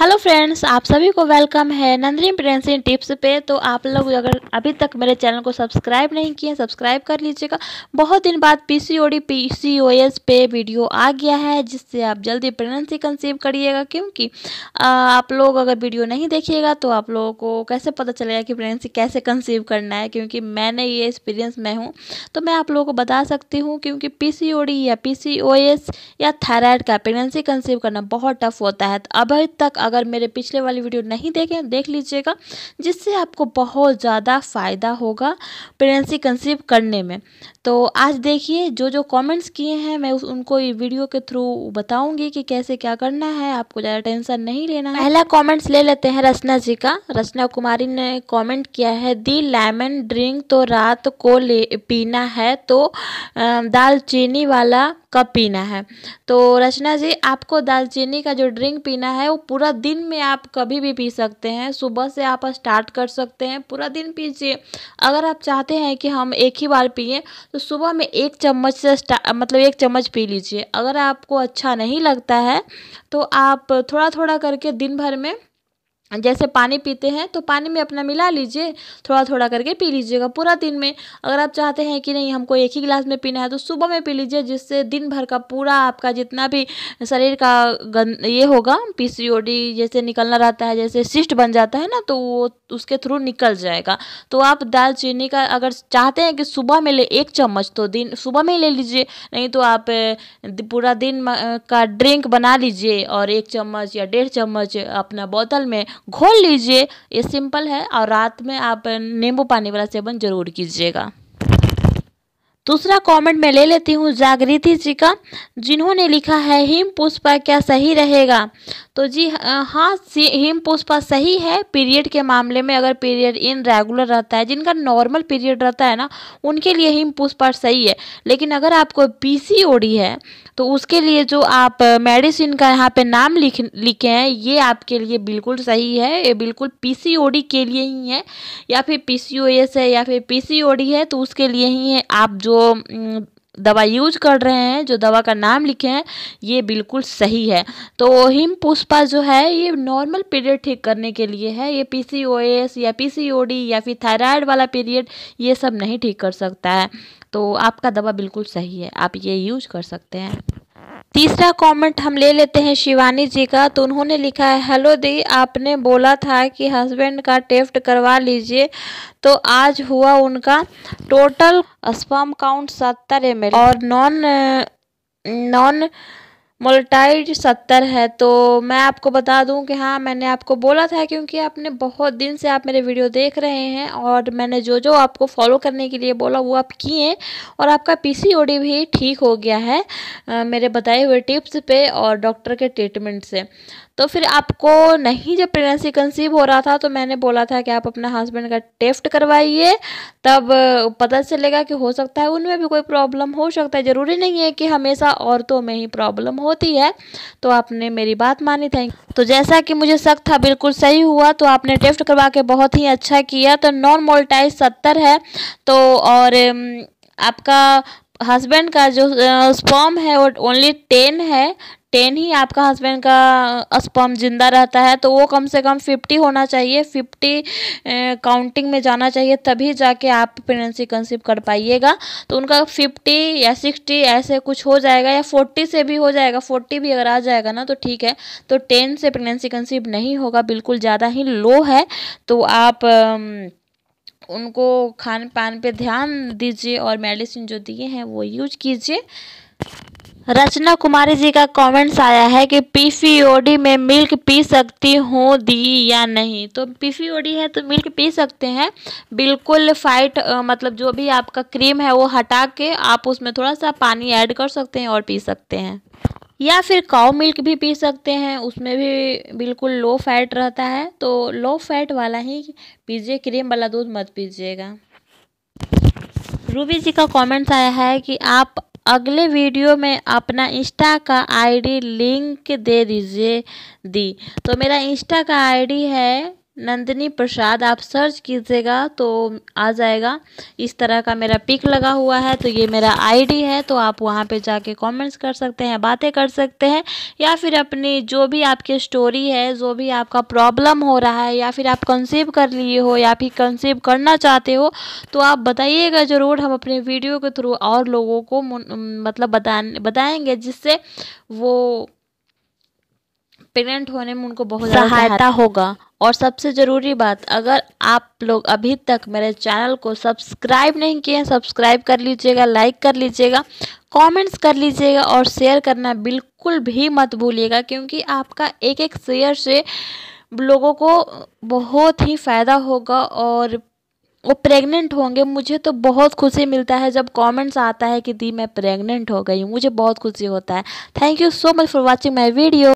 hello friends आप सभी को वेलकम है नंदनी प्रेगनेंसी टिप्स पे तो आप लोग अगर अभी तक मेरे चैनल को सब्सक्राइब नहीं किए सब्सक्राइब कर लीजिएगा बहुत दिन बाद पीसीओडी पीसीओएस पे वीडियो आ गया है जिससे आप जल्दी प्रेगनेंसी कंसीव करिएगा क्योंकि आप लोग अगर वीडियो नहीं देखिएगा तो आप लोगों को कैसे पता चलेगा कि प्रेगनेंसी कैसे कंसीव करना है क्योंकि मैंने ये एक्सपीरियंस में हूँ तो मैं आप लोगों को बता सकती हूँ क्योंकि पी या पी या थायराइड का प्रेगनेंसी कंसीव करना बहुत टफ होता है तो अभी तक अगर मेरे पिछले वाली वीडियो नहीं देखें देख लीजिएगा जिससे आपको बहुत ज़्यादा फ़ायदा होगा प्रेगनेंसी कंसीव करने में तो आज देखिए जो जो कमेंट्स किए हैं मैं उस उनको वीडियो के थ्रू बताऊंगी कि कैसे क्या करना है आपको ज़्यादा टेंशन नहीं लेना है पहला कमेंट्स ले लेते हैं रचना जी का रचना कुमारी ने कमेंट किया है दी लेमन ड्रिंक तो रात को ले पीना है तो दालचीनी वाला कब पीना है तो रचना जी आपको दालचीनी का जो ड्रिंक पीना है वो पूरा दिन में आप कभी भी पी सकते हैं सुबह से आप स्टार्ट कर सकते हैं पूरा दिन पीजिए अगर आप चाहते हैं कि हम एक ही बार पिए तो सुबह में एक चम्मच से मतलब एक चम्मच पी लीजिए अगर आपको अच्छा नहीं लगता है तो आप थोड़ा थोड़ा करके दिन भर में जैसे पानी पीते हैं तो पानी में अपना मिला लीजिए थोड़ा थोड़ा करके पी लीजिएगा पूरा दिन में अगर आप चाहते हैं कि नहीं हमको एक ही गिलास में पीना है तो सुबह में पी लीजिए जिससे दिन भर का पूरा आपका जितना भी शरीर का गन ये होगा पीसीओडी जैसे निकलना रहता है जैसे सिस्ट बन जाता है ना तो वो उसके थ्रू निकल जाएगा तो आप दालचीनी का अगर चाहते हैं कि सुबह में ले एक चम्मच तो दिन सुबह में ही ले लीजिए नहीं तो आप पूरा दिन का ड्रिंक बना लीजिए और एक चम्मच या डेढ़ चम्मच अपना बोतल में घोल लीजिए ये सिंपल है और रात में आप नींबू पानी वाला सेवन ज़रूर कीजिएगा दूसरा कमेंट में ले लेती हूँ जागृति जी का जिन्होंने लिखा है हिम पुष्पा क्या सही रहेगा तो जी हाँ हिम पुष्पा सही है पीरियड के मामले में अगर पीरियड इन रेगुलर रहता है जिनका नॉर्मल पीरियड रहता है ना उनके लिए हिम पुष्पा सही है लेकिन अगर आपको पीसीओडी है तो उसके लिए जो आप मेडिसिन का यहाँ पर नाम लिख लिखे हैं ये आपके लिए बिल्कुल सही है ये बिल्कुल पी के लिए ही है या फिर पी है या फिर पी है तो उसके लिए ही है आप जो जो दवा यूज कर रहे हैं जो दवा का नाम लिखे हैं ये बिल्कुल सही है तो हिम पुष्पा जो है ये नॉर्मल पीरियड ठीक करने के लिए है ये पीसीओएस या पीसीओडी या फिर थायराइड वाला पीरियड ये सब नहीं ठीक कर सकता है तो आपका दवा बिल्कुल सही है आप ये यूज कर सकते हैं तीसरा कमेंट हम ले लेते हैं शिवानी जी का तो उन्होंने लिखा है हेलो दी आपने बोला था कि हस्बैंड का टेस्ट करवा लीजिए तो आज हुआ उनका टोटल स्पर्म काउंट सत्तर एम और नॉन नॉन मोलटाइड सत्तर है तो मैं आपको बता दूं कि हाँ मैंने आपको बोला था क्योंकि आपने बहुत दिन से आप मेरे वीडियो देख रहे हैं और मैंने जो जो आपको फॉलो करने के लिए बोला वो आप किए और आपका पीसीओडी भी ठीक हो गया है आ, मेरे बताए हुए टिप्स पे और डॉक्टर के ट्रीटमेंट से तो फिर आपको नहीं जब प्रेगनेंसी कंसीव हो रहा था तो मैंने बोला था कि आप अपना हस्बैंड का टेस्ट करवाइए तब पता चलेगा कि हो सकता है उनमें भी कोई प्रॉब्लम हो सकता है ज़रूरी नहीं है कि हमेशा औरतों में ही प्रॉब्लम होती है तो आपने मेरी बात मानी थैंक तो जैसा कि मुझे शक था बिल्कुल सही हुआ तो आपने टेस्ट करवा के बहुत ही अच्छा किया तो नॉन मोल्टाइज सत्तर है तो और आपका हस्बैंड का जो स्पॉम है वो ओनली टेन है टेन ही आपका हस्बैंड का स्पॉम जिंदा रहता है तो वो कम से कम फिफ्टी होना चाहिए फिफ्टी काउंटिंग में जाना चाहिए तभी जाके आप प्रेगनेंसी कंसीव कर पाइएगा तो उनका फिफ्टी या सिक्सटी ऐसे कुछ हो जाएगा या फोर्टी से भी हो जाएगा फोर्टी भी अगर आ जाएगा ना तो ठीक है तो टेन से प्रेगनेंसी कंसीव नहीं होगा बिल्कुल ज़्यादा ही लो है तो आप उनको खान पान पे ध्यान दीजिए और मेडिसिन जो दिए हैं वो यूज कीजिए रचना कुमारी जी का कमेंट्स आया है कि पीसीओडी में मिल्क पी सकती हूँ दी या नहीं तो पीसीओडी है तो मिल्क पी सकते हैं बिल्कुल फाइट मतलब जो भी आपका क्रीम है वो हटा के आप उसमें थोड़ा सा पानी ऐड कर सकते हैं और पी सकते हैं या फिर काव मिल्क भी पी सकते हैं उसमें भी बिल्कुल लो फैट रहता है तो लो फैट वाला ही पीजिए क्रीम वाला दूध मत पीजिएगा रूबी जी का कमेंट आया है कि आप अगले वीडियो में अपना इंस्टा का आईडी लिंक दे दीजिए दी तो मेरा इंस्टा का आईडी है नंदिनी प्रसाद आप सर्च कीजिएगा तो आ जाएगा इस तरह का मेरा पिक लगा हुआ है तो ये मेरा आईडी है तो आप वहाँ पे जाके कमेंट्स कर सकते हैं बातें कर सकते हैं या फिर अपनी जो भी आपकी स्टोरी है जो भी आपका प्रॉब्लम हो रहा है या फिर आप कंसीव कर लिए हो या फिर कंसीव करना चाहते हो तो आप बताइएगा ज़रूर हम अपने वीडियो के थ्रू और लोगों को मतलब बता बताएँगे जिससे वो प्रेगनेंट होने में उनको बहुत सहायता होगा और सबसे ज़रूरी बात अगर आप लोग अभी तक मेरे चैनल को सब्सक्राइब नहीं किए हैं सब्सक्राइब कर लीजिएगा लाइक कर लीजिएगा कमेंट्स कर लीजिएगा और शेयर करना बिल्कुल भी मत भूलिएगा क्योंकि आपका एक एक शेयर से लोगों को बहुत ही फ़ायदा होगा और वो प्रेग्नेंट होंगे मुझे तो बहुत खुशी मिलता है जब कमेंट्स आता है कि दी मैं प्रेग्नेंट हो गई हूँ मुझे बहुत खुशी होता है thank you so much for watching my video